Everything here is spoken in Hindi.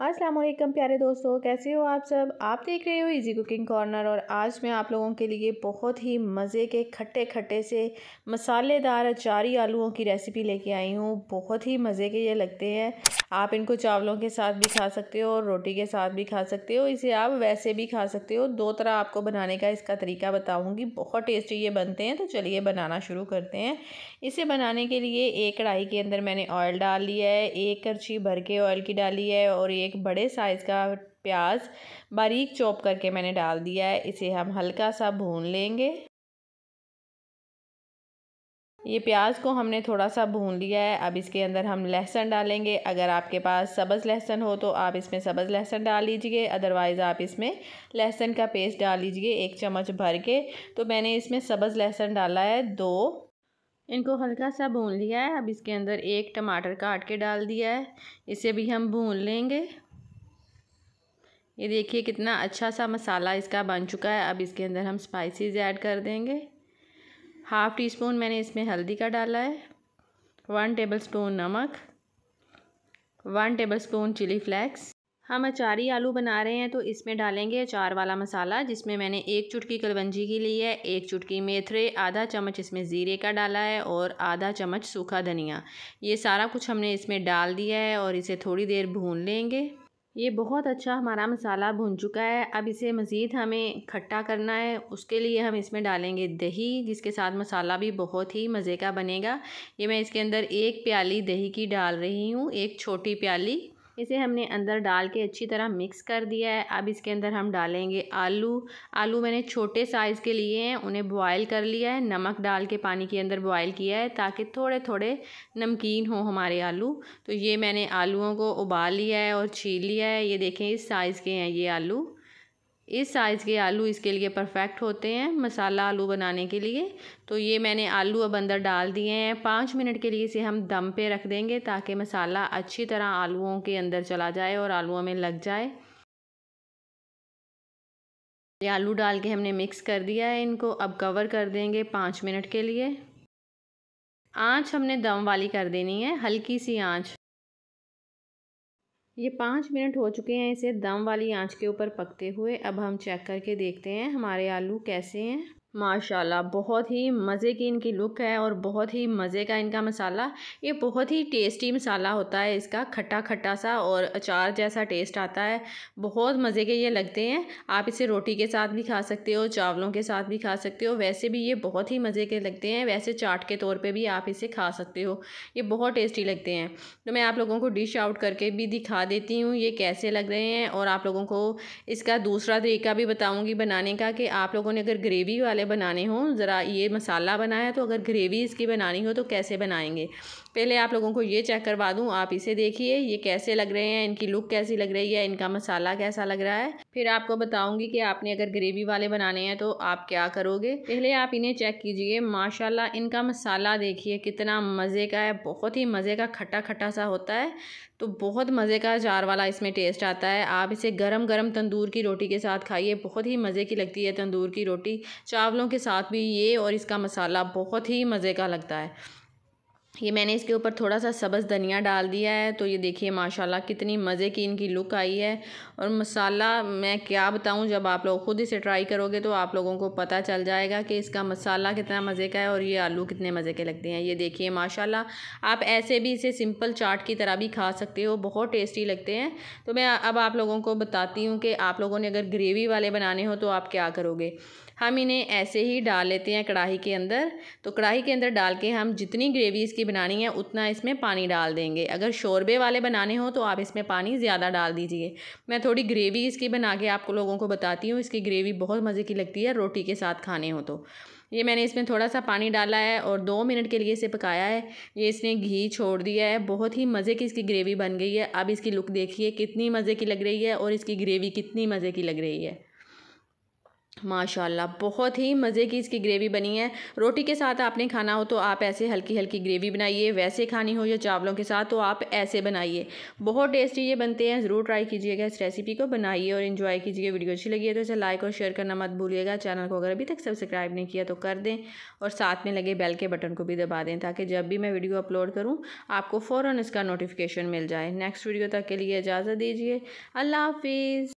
वालेकुम प्यारे दोस्तों कैसे हो आप सब आप देख रहे हो इजी कुकिंग कॉर्नर और आज मैं आप लोगों के लिए बहुत ही मज़े के खट्टे खट्टे से मसालेदार अचारी आलूओं की रेसिपी लेके आई हूँ बहुत ही मज़े के ये लगते हैं आप इनको चावलों के साथ भी खा सकते हो और रोटी के साथ भी खा सकते हो इसे आप वैसे भी खा सकते हो दो तरह आपको बनाने का इसका तरीका बताऊँगी बहुत टेस्टी ये बनते हैं तो चलिए बनाना शुरू करते हैं इसे बनाने के लिए एक कढ़ाई के अंदर मैंने ऑयल डाल लिया है एक करछी भर के ऑयल की डाली है और एक बड़े साइज़ का प्याज बारीक चॉप करके मैंने डाल दिया है इसे हम हल्का सा भून लेंगे ये प्याज को हमने थोड़ा सा भून लिया है अब इसके अंदर हम लहसुन डालेंगे अगर आपके पास सब्ज़ लहसुन हो तो आप इसमें सब्ज़ लहसुन डाल लीजिए अदरवाइज़ आप इसमें लहसुन का पेस्ट डाल लीजिए एक चम्मच भर के तो मैंने इसमें सब्ज़ लहसुन डाला है दो इनको हल्का सा भून लिया है अब इसके अंदर एक टमाटर काट के डाल दिया है इसे भी हम भून लेंगे ये देखिए कितना अच्छा सा मसाला इसका बन चुका है अब इसके अंदर हम स्पाइसेस ऐड कर देंगे हाफ़ टी स्पून मैंने इसमें हल्दी का डाला है वन टेबल स्पून नमक one tablespoon chilli flakes हम अचारी आलू बना रहे हैं तो इसमें डालेंगे अचार वाला मसाला जिसमें मैंने एक चुटकी कलवंजी की ली है एक चुटकी मेथरे आधा चम्मच इसमें ज़ीरे का डाला है और आधा चम्मच सूखा धनिया ये सारा कुछ हमने इसमें डाल दिया है और इसे थोड़ी देर भून लेंगे ये बहुत अच्छा हमारा मसाला भून चुका है अब इसे मज़ीद हमें खट्टा करना है उसके लिए हम इसमें डालेंगे दही जिसके साथ मसाला भी बहुत ही मज़े का बनेगा ये मैं इसके अंदर एक प्याली दही की डाल रही हूँ एक छोटी प्याली इसे हमने अंदर डाल के अच्छी तरह मिक्स कर दिया है अब इसके अंदर हम डालेंगे आलू आलू मैंने छोटे साइज़ के लिए हैं उन्हें बॉयल कर लिया है नमक डाल के पानी के अंदर बॉयल किया है ताकि थोड़े थोड़े नमकीन हो हमारे आलू तो ये मैंने आलूओं को उबाल लिया है और छील लिया है ये देखें इस साइज़ के हैं ये आलू इस साइज़ के आलू इसके लिए परफेक्ट होते हैं मसाला आलू बनाने के लिए तो ये मैंने आलू अब अंदर डाल दिए हैं पाँच मिनट के लिए इसे हम दम पे रख देंगे ताकि मसाला अच्छी तरह आलूओं के अंदर चला जाए और आलूओं में लग जाए ये आलू डाल के हमने मिक्स कर दिया है इनको अब कवर कर देंगे पाँच मिनट के लिए आँच हमने दम वाली कर देनी है हल्की सी आँच ये पाँच मिनट हो चुके हैं इसे दम वाली आंच के ऊपर पकते हुए अब हम चेक करके देखते हैं हमारे आलू कैसे हैं माशाल्लाह बहुत ही मज़े की इनकी लुक है और बहुत ही मज़े का इनका मसाला ये बहुत ही टेस्टी मसाला होता है इसका खट्टा खट्टा सा और अचार जैसा टेस्ट आता है बहुत मज़े के ये लगते हैं आप इसे रोटी के साथ भी खा सकते हो चावलों के साथ भी खा सकते हो वैसे भी ये बहुत ही मज़े के लगते हैं वैसे चाट के तौर पर भी आप इसे खा सकते हो ये बहुत टेस्टी लगते हैं तो मैं आप लोगों को डिश आउट करके भी दिखा देती हूँ ये कैसे लग रहे हैं और आप लोगों को इसका दूसरा तरीका भी बताऊँगी बनाने का कि आप लोगों ने अगर ग्रेवी वाले मसाले बनाने हों ज़रा ये मसाला बनाया तो अगर ग्रेवी इसकी बनानी हो तो कैसे बनाएंगे पहले आप लोगों को ये चेक करवा दूँ आप इसे देखिए ये कैसे लग रहे हैं इनकी लुक कैसी लग रही है इनका मसाला कैसा लग रहा है फिर आपको बताऊँगी कि आपने अगर ग्रेवी वाले बनाने हैं तो आप क्या करोगे पहले आप इन्हें चेक कीजिए माशाला इनका मसाला देखिए कितना मज़े का है बहुत ही मज़े का खट्टा खट्टा सा होता है तो बहुत मज़े का जार वाला इसमें टेस्ट आता है आप इसे गरम गरम तंदूर की रोटी के साथ खाइए बहुत ही मज़े की लगती है तंदूर की रोटी चावल चावलों के साथ भी ये और इसका मसाला बहुत ही मज़े का लगता है ये मैंने इसके ऊपर थोड़ा सा सब्ज़ धनिया डाल दिया है तो ये देखिए माशाल्लाह कितनी मज़े की इनकी लुक आई है और मसाला मैं क्या बताऊं जब आप लोग ख़ुद इसे ट्राई करोगे तो आप लोगों को पता चल जाएगा कि इसका मसाला कितना मज़े का है और ये आलू कितने मज़े के लगते हैं ये देखिए माशाल्लाह आप ऐसे भी इसे सिंपल चाट की तरह भी खा सकते हो बहुत टेस्टी लगते हैं तो मैं अब आप लोगों को बताती हूँ कि आप लोगों ने अगर ग्रेवी वाले बनाने हो तो आप क्या करोगे हम इन्हें ऐसे ही डाल लेते हैं कढ़ाई के अंदर तो कढ़ाई के अंदर डाल के हम जितनी ग्रेवी इसकी बनानी है उतना इसमें पानी डाल देंगे अगर शोरबे वाले बनाने हो तो आप इसमें पानी ज़्यादा डाल दीजिए मैं थोड़ी ग्रेवी इसकी बना के आप लोगों को बताती हूँ इसकी ग्रेवी बहुत मज़े की लगती है रोटी के साथ खाने हो तो ये मैंने इसमें थोड़ा सा पानी डाला है और दो मिनट के लिए इसे पकाया है ये इसने घी छोड़ दिया है बहुत ही मज़े की इसकी ग्रेवी बन गई है अब इसकी लुक देखिए कितनी मज़े की लग रही है और इसकी ग्रेवी कितनी मज़े की लग रही है माशाल्लाह बहुत ही मज़े की इसकी ग्रेवी बनी है रोटी के साथ आपने खाना हो तो आप ऐसे हल्की हल्की ग्रेवी बनाइए वैसे खानी हो या चावलों के साथ तो आप ऐसे बनाइए बहुत टेस्टी ये बनते हैं ज़रूर ट्राई कीजिएगा इस रेसिपी को बनाइए और इन्जॉय कीजिएगा वीडियो अच्छी लगी है तो इसे लाइक और शेयर करना मत भूलिएगा चैनल को अगर अभी तक सब्सक्राइब नहीं किया तो कर दें और साथ में लगे बेल के बटन को भी दबा दें ताकि जब भी मैं वीडियो अपलोड करूँ आपको फ़ौर इसका नोटिफिकेशन मिल जाए नेक्स्ट वीडियो तक के लिए इजाज़त दीजिए अल्लाह हाफिज़